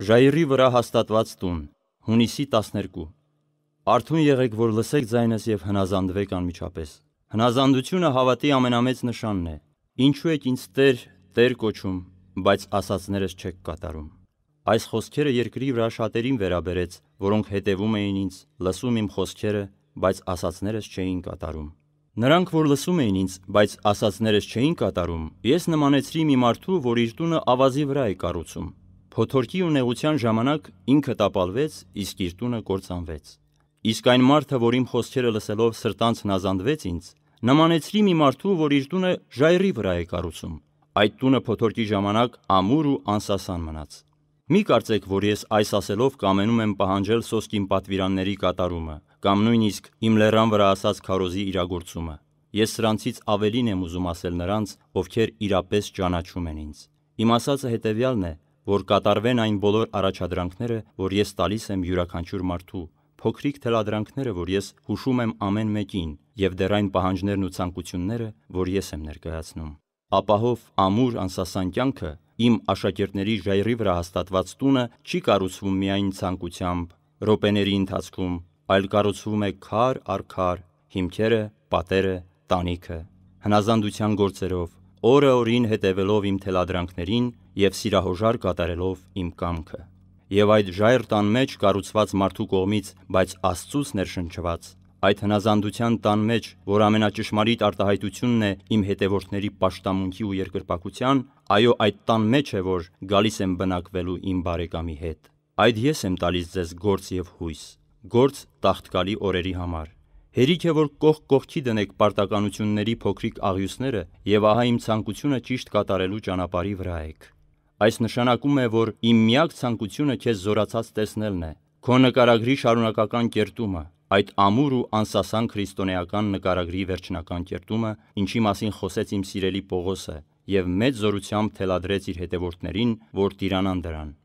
Ժայռի վրա հաստատված տուն, հունիսի 12։ Արթուն եղեք, որ լսեք ձայնս եւ հնազանդվեք անմիջապես։ Հնազանդությունը հավատի ամենամեծ նշանն է։ Ինչու եք ինձ Տեր, Տեր կոչում, բայց ասածներս չեք կատարում։ Այս խոսքերը երկրի վրա շատերին վերաբերեց, որոնք հետևում էին ինձ, լսում իմ խոսքերը, բայց ասածներս չէին կատարում։ Նրանք, որ լսում էին ինձ, բայց ասածներս չէին կատարում, ես նմանեցրի մի մարդու, որ իր տունը ավազի վրա է կառուցում Փոթորկի ունեղության ժամանակ ինքը տապալվեց, իսկ իր տունը կործանվեց։ Իսկ այն մարդը, որ իմ խոսքերը լսելով սրտանց նազանդվեց ինձ, նմանեցրի մի մարդու, որ իր տունը ժայռի վրա է կառուցում։ Այդ տունը փոթորկի ժամանակ ամուր ու անսասան մնաց։ Մի կարծեք, որ ես այս ասելով կամենում եմ պահանջել սոսկին պատվիրանների կատարումը կամ նույնիսկ իմ լեռան վրա ասած քարոզի իրագործումը։ Ես սրանցից ավելին եմ ուզում ասել նրանց, ովքեր իրապես ճանաչում են ինձ։ Իմ ասածը հետևյալն է, որ կատարվեն այն բոլոր առաջադրանքները, որ ես տալիս եմ յուրաքանչյուր մարդու, փոքրիկ թելադրանքները, որ ես հուշում եմ ամեն մեկին, եւ դեռ այն պահանջներն ու ցանկությունները, որ ես եմ ներկայացնում։ Ապահով ամուր անսասան կյանքը իմ աշակերտների ժայռի վրա հաստատված տունը չի կառուցվում միայն ցանկությամբ, րոպեների ընթացքում, այլ կառուցվում է քար առ քար, հիմքերը, պատերը, տանիքը, հնազանդության գործերով, օրը օրին հետևելով իմ թելադրանքներին եւ սիրահոժար կատարելով իմ կամքը։ Եվ այդ ժայռ տան մեջ կառուցված մարդու կողմից, բայց Աստծուց ներշնչված, այդ հնազանդության տան մեջ, որ ամենաճշմարիտ արտահայտությունն է իմ հետևորդների աշտամունքի ու երկրպագության, այո, այդ տան մեջ է, որ գալիս եմ բնակվելու իմ բարեկամի հետ։ Այդ ես եմ տալիս ձեզ գործ եւ հույս, գործ տաղտկալի օրերի համար Հերիք է, որ կողք կողքի դնեք պարտականությունների փոքրիկ աղյուսները եւ ահա իմ ցանկությունը ճիշտ կատարելու ճանապարհի վրա եք։ Այս նշանակում է, որ իմ միակ ցանկությունը քեզ զորացած տեսնելն է, քո նկարագրի շարունակական կերտումը, այդ ամուր ու անսասան քրիստոնեական նկարագրի վերջնական կերտումը, ինչի մասին խոսեց իմ սիրելի Պողոսը եւ մեծ զորությամբ թելադրեց իր հետևորդներին, որ տիրանան դրան։